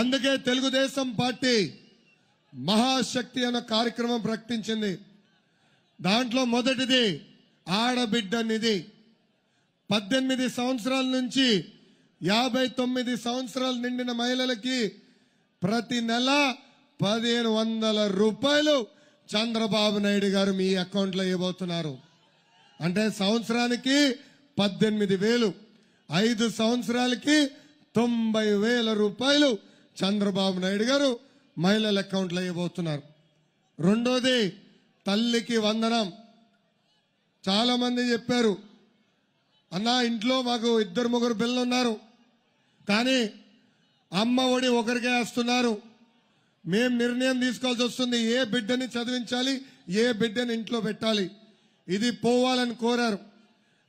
అందుకే తెలుగుదేశం పార్టీ మహాశక్తి అన్న కార్యక్రమం ప్రకటించింది దాంట్లో మొదటిది ఆడబిడ్డ నిధి పద్దెనిమిది సంవత్సరాల నుంచి యాభై తొమ్మిది సంవత్సరాలు నిండిన మహిళలకి ప్రతి నెల పదిహేను వందల రూపాయలు చంద్రబాబు నాయుడు గారు మీ అకౌంట్లో ఇవ్వబోతున్నారు అంటే సంవత్సరానికి పద్దెనిమిది వేలు ఐదు సంవత్సరాలకి తొంభై వేల రూపాయలు చంద్రబాబు నాయుడు గారు మహిళల అకౌంట్లు అయ్యబోతున్నారు రెండోది తల్లికి వందనం చాలామంది చెప్పారు అన్నా ఇంట్లో మాకు ఇద్దరు ముగ్గురు పిల్లలు ఉన్నారు కానీ అమ్మ ఒడి ఒకరికే వేస్తున్నారు మేం నిర్ణయం తీసుకోవాల్సి వస్తుంది ఏ బిడ్డని చదివించాలి ఏ బిడ్డని ఇంట్లో పెట్టాలి ఇది పోవాలని కోరారు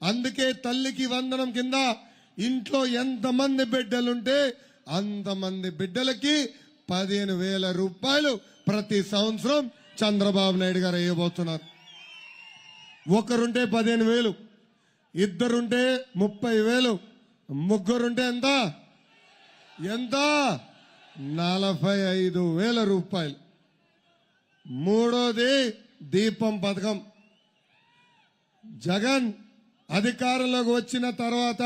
అందుకే తల్లికి వందనం కింద ఇంట్లో ఎంతమంది బిడ్డలుంటే అంతమంది బిడ్డలకి పదిహేను వేల రూపాయలు ప్రతి సంవత్సరం చంద్రబాబు నాయుడు గారు వేయబోతున్నారు ఒకరుంటే పదిహేను వేలు ఇద్దరుంటే ముప్పై వేలు ముగ్గురుంటే ఎంత ఎంత నలభై ఐదు వేల రూపాయలు మూడోది దీపం పథకం జగన్ అధికారంలోకి వచ్చిన తర్వాత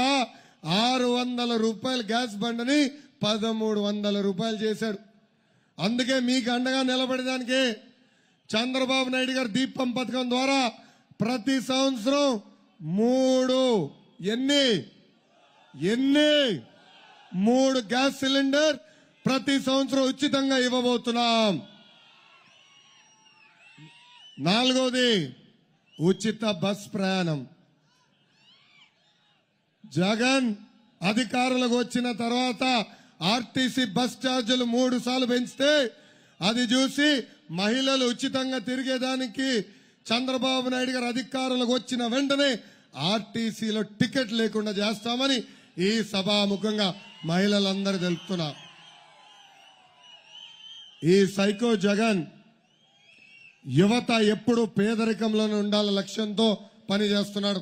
ఆరు వందల రూపాయల గ్యాస్ బండని పదమూడు వందల రూపాయలు చేశాడు అందుకే మీకు అండగా నిలబడేదానికి చంద్రబాబు నాయుడు గారు దీపం పథకం ద్వారా ప్రతి సంవత్సరం మూడు ఎన్ని ఎన్ని మూడు గ్యాస్ సిలిండర్ ప్రతి సంవత్సరం ఉచితంగా ఇవ్వబోతున్నాం నాలుగోది ఉచిత బస్ ప్రయాణం జగన్ అధికారులకు వచ్చిన తర్వాత ఆర్టీసీ బస్ ఛార్జీలు మూడు సార్లు పెంచితే అది చూసి మహిళలు ఉచితంగా తిరిగేదానికి చంద్రబాబు నాయుడు గారు అధికారులకు వచ్చిన వెంటనే ఆర్టీసీలో టికెట్ లేకుండా చేస్తామని ఈ సభాముఖంగా మహిళలందరూ తెలుపుతున్నా ఈ సైకో జగన్ యువత ఎప్పుడు పేదరికంలోనే ఉండాల లక్ష్యంతో పనిచేస్తున్నాడు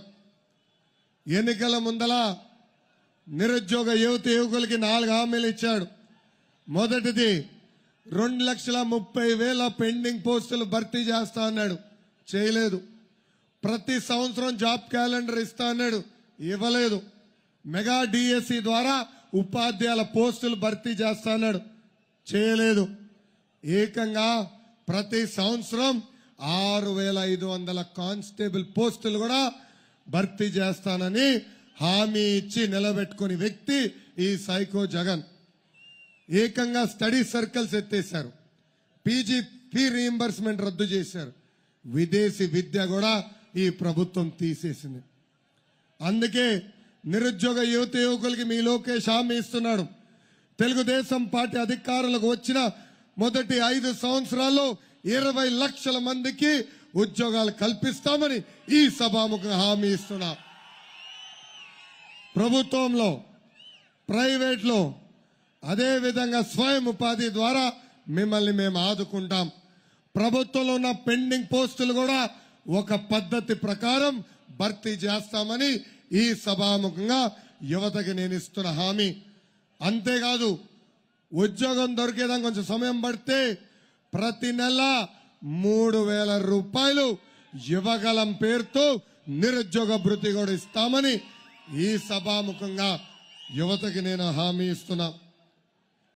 ఎన్నికల ముందల నిరుద్యోగ యువత యువకులకి నాలుగు హామీలు ఇచ్చాడు మొదటిది రెండు లక్షల ముప్పై వేల పెండింగ్ పోస్టులు భర్తీ చేస్తా అన్నాడు చేయలేదు ప్రతి సంవత్సరం జాబ్ క్యాలెండర్ ఇస్తా అన్నాడు ఇవ్వలేదు మెగా డిఎస్సి ద్వారా ఉపాధ్యాయుల పోస్టులు భర్తీ చేస్తా అన్నాడు చేయలేదు ఏకంగా ప్రతి సంవత్సరం ఆరు వేల ఐదు వందల కానిస్టేబుల్ పోస్టులు కూడా భర్తీ చేస్తానని హామీ ఇచ్చి నిలబెట్టుకుని వ్యక్తి ఈ సైకో జగన్ ఏకంగా స్టడీ సర్కిల్స్ ఎత్తేశారు పీజీ ఫీ రీఎంబర్స్మెంట్ రద్దు చేశారు విదేశీ విద్య కూడా ఈ ప్రభుత్వం తీసేసింది అందుకే నిరుద్యోగ యువత యువకులకి మీ లోకేష్ హామీ ఇస్తున్నాడు తెలుగుదేశం పార్టీ అధికారులకు వచ్చిన మొదటి ఐదు సంవత్సరాల్లో ఇరవై లక్షల మందికి ఉద్యోగాలు కల్పిస్తామని ఈ సభాముఖ హామీ ఇస్తున్నా ప్రభుత్వంలో ప్రైవేట్లో అదేవిధంగా స్వయం ఉపాధి ద్వారా మిమ్మల్ని మేము ఆదుకుంటాం ప్రభుత్వంలో ఉన్న పెండింగ్ పోస్టులు కూడా ఒక పద్ధతి ప్రకారం భర్తీ చేస్తామని ఈ సభాముఖంగా యువతకి నేను ఇస్తున్న హామీ అంతేకాదు ఉద్యోగం దొరికేదాని కొంచెం సమయం పడితే ప్రతి నెల మూడు వేల రూపాయలు యువగలం పేరుతో నిరుద్యోగ భృతి కూడా ఇస్తామని ఈ సభాముఖంగా యువతకి నేను హామీ ఇస్తున్నా